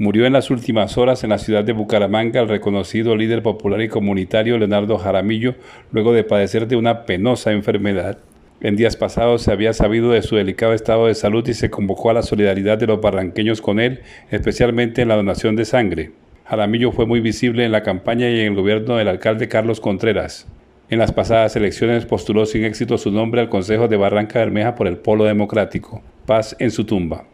Murió en las últimas horas en la ciudad de Bucaramanga el reconocido líder popular y comunitario Leonardo Jaramillo, luego de padecer de una penosa enfermedad. En días pasados se había sabido de su delicado estado de salud y se convocó a la solidaridad de los barranqueños con él, especialmente en la donación de sangre. Jaramillo fue muy visible en la campaña y en el gobierno del alcalde Carlos Contreras. En las pasadas elecciones postuló sin éxito su nombre al Consejo de Barranca Bermeja por el Polo Democrático. Paz en su tumba.